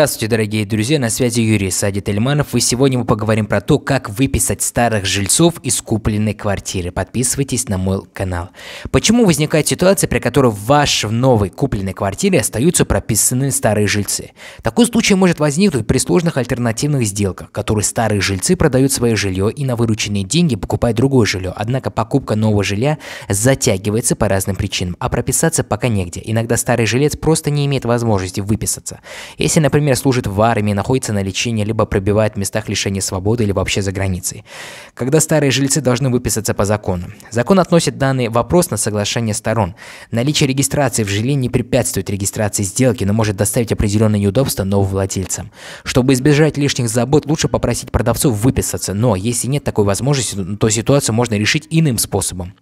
Здравствуйте, дорогие друзья, на связи Юрий Сади Тельманов, и сегодня мы поговорим про то, как выписать старых жильцов из купленной квартиры. Подписывайтесь на мой канал. Почему возникает ситуация, при которой в вашей новой купленной квартире остаются прописаны старые жильцы? Такой случай может возникнуть при сложных альтернативных сделках, которые старые жильцы продают свое жилье и на вырученные деньги покупают другое жилье, однако покупка нового жилья затягивается по разным причинам, а прописаться пока негде. Иногда старый жилец просто не имеет возможности выписаться. Если, например, например, служит в армии, находится на лечении, либо пробивает в местах лишения свободы или вообще за границей. Когда старые жильцы должны выписаться по закону. Закон относит данный вопрос на соглашение сторон. Наличие регистрации в жиле не препятствует регистрации сделки, но может доставить определенные неудобства новым владельцам. Чтобы избежать лишних забот, лучше попросить продавцов выписаться, но если нет такой возможности, то ситуацию можно решить иным способом.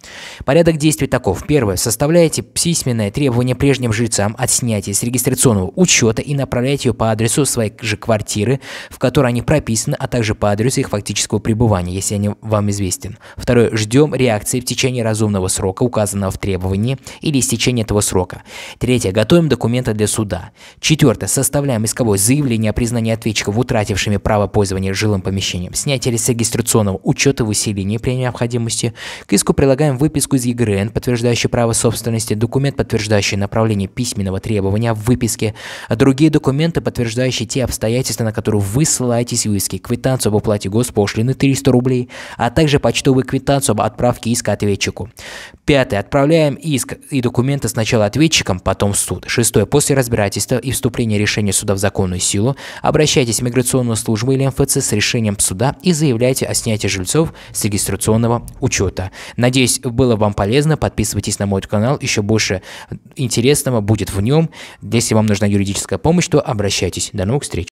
Порядок действий таков. Первое. Составляете письменное требование прежним жильцам от снятия с регистрационного учета и направляете ее по адресу своей же квартиры, в которой они прописаны, а также по адресу их фактического пребывания, если они вам известен. Второе. Ждем реакции в течение разумного срока, указанного в требовании, или истечения этого срока. Третье. Готовим документы для суда. Четвертое. Составляем исковое заявление о признании ответчиков, утратившими право пользования жилым помещением, снятие с регистрационного учета, в выселения при необходимости. К иску прилагаем выписку выписку из ЕГРН, подтверждающую право собственности, документ, подтверждающий направление письменного требования в выписке, а другие документы, подтверждающие те обстоятельства, на которые вы ссылаетесь в иске, квитанцию об оплате госпошлины 300 рублей, а также почтовую квитанцию об отправке иска ответчику. Пятое. Отправляем иск и документы сначала ответчикам, потом в суд. Шестое. После разбирательства и вступления решения суда в законную силу обращайтесь в миграционную службу или МФЦ с решением суда и заявляйте о снятии жильцов с регистрационного учета. Надеюсь, было было вам полезно, подписывайтесь на мой канал, еще больше интересного будет в нем. Если вам нужна юридическая помощь, то обращайтесь. До новых встреч!